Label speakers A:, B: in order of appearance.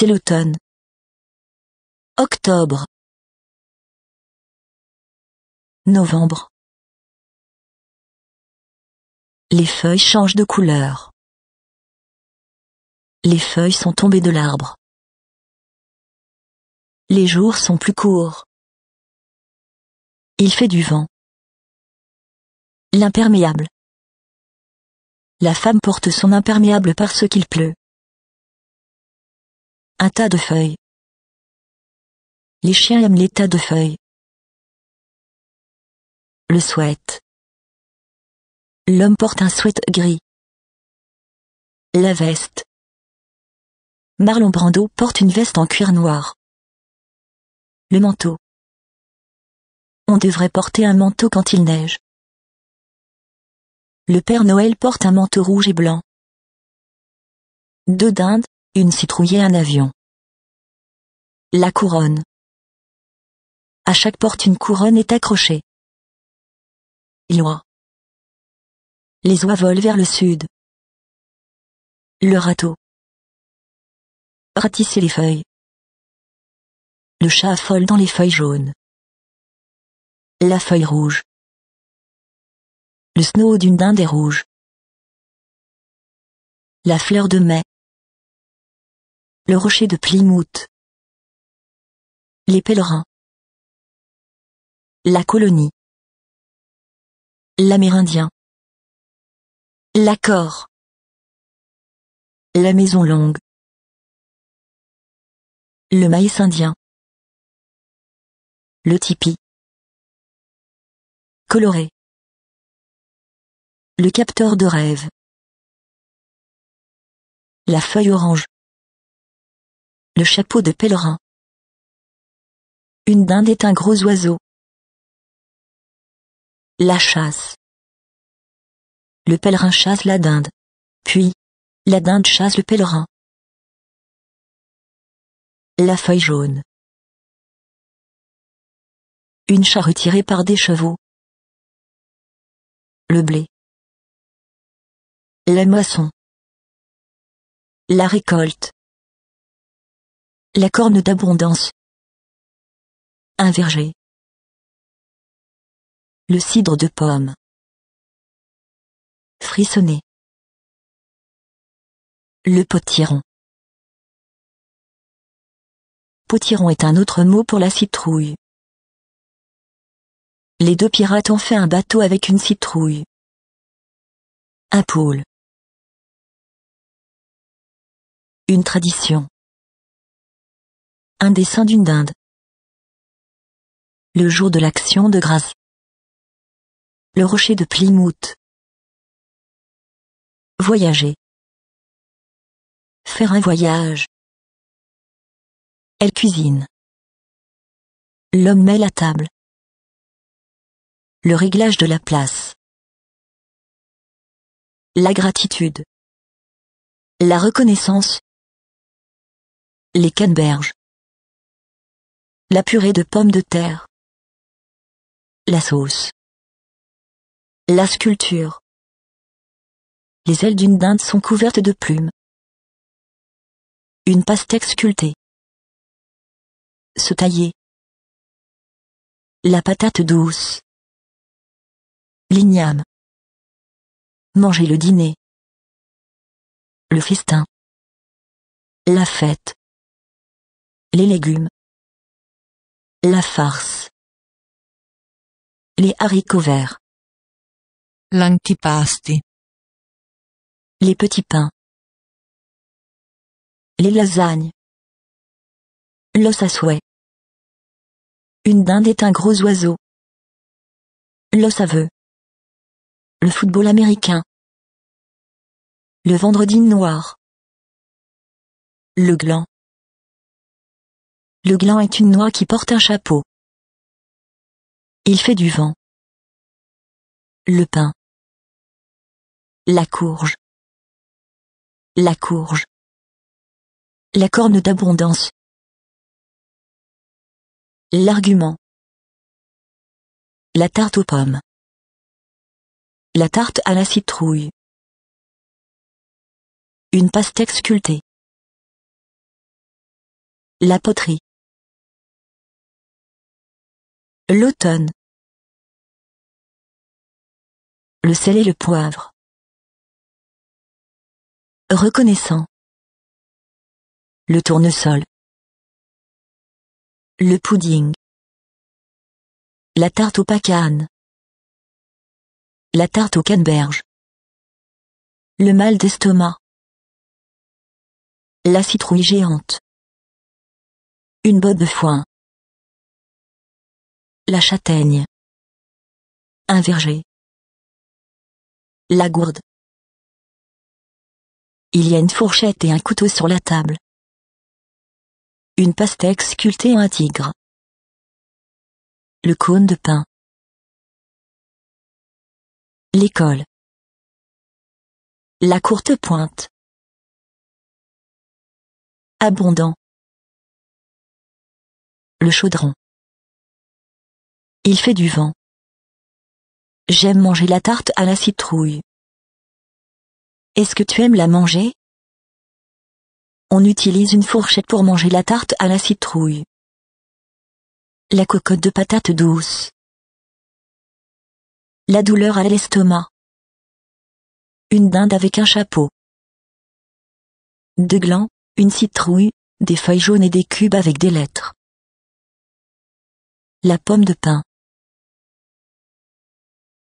A: C'est l'automne. Octobre. Novembre. Les feuilles changent de couleur. Les feuilles sont tombées de l'arbre. Les jours sont plus courts. Il fait du vent. L'imperméable. La femme porte son imperméable parce qu'il pleut. Un tas de feuilles. Les chiens aiment les tas de feuilles. Le sweat. L'homme porte un sweat gris. La veste. Marlon Brando porte une veste en cuir noir. Le manteau. On devrait porter un manteau quand il neige. Le Père Noël porte un manteau rouge et blanc. Deux dindes, une citrouille et un avion. La couronne. À chaque porte une couronne est accrochée. L'oie. Les oies volent vers le sud. Le râteau. Ratisser les feuilles. Le chat affole dans les feuilles jaunes. La feuille rouge. Le snow d'une dinde est rouge. La fleur de mai le rocher de Plymouth, les pèlerins, la colonie, l'amérindien, l'accord, la maison longue, le maïs indien, le tipi, coloré, le capteur de rêve, la feuille orange, le chapeau de pèlerin. Une dinde est un gros oiseau. La chasse. Le pèlerin chasse la dinde. Puis, la dinde chasse le pèlerin. La feuille jaune. Une charrue tirée par des chevaux. Le blé. La moisson. La récolte. La corne d'abondance. Un verger. Le cidre de pomme. Frissonner. Le potiron. Potiron est un autre mot pour la citrouille. Les deux pirates ont fait un bateau avec une citrouille. Un pôle. Une tradition. Un dessin d'une dinde. Le jour de l'action de grâce. Le rocher de Plymouth. Voyager. Faire un voyage. Elle cuisine. L'homme met la table. Le réglage de la place. La gratitude. La reconnaissance. Les canneberges la purée de pommes de terre, la sauce, la sculpture. Les ailes d'une dinde sont couvertes de plumes. Une pastèque sculptée. Se tailler. La patate douce. L'igname. Manger le dîner. Le festin. La fête. Les légumes. La farce. Les haricots verts. L'antipasti. Les petits pains. Les lasagnes. L'os à souhait. Une dinde est un gros oiseau. L'os aveu. Le football américain. Le vendredi noir. Le gland. Le gland est une noix qui porte un chapeau. Il fait du vent. Le pain. La courge. La courge. La corne d'abondance. L'argument. La tarte aux pommes. La tarte à la citrouille. Une pastèque sculptée. La poterie. L'automne. Le sel et le poivre. Reconnaissant. Le tournesol. Le pudding. La tarte aux pacanes. La tarte au canneberge. Le mal d'estomac. La citrouille géante. Une botte de foin. La châtaigne. Un verger. La gourde. Il y a une fourchette et un couteau sur la table. Une pastèque sculptée en un tigre. Le cône de pain. L'école. La courte pointe. Abondant. Le chaudron. Il fait du vent. J'aime manger la tarte à la citrouille. Est-ce que tu aimes la manger On utilise une fourchette pour manger la tarte à la citrouille. La cocotte de patate douce. La douleur à l'estomac. Une dinde avec un chapeau. Deux glands, une citrouille, des feuilles jaunes et des cubes avec des lettres. La pomme de pain.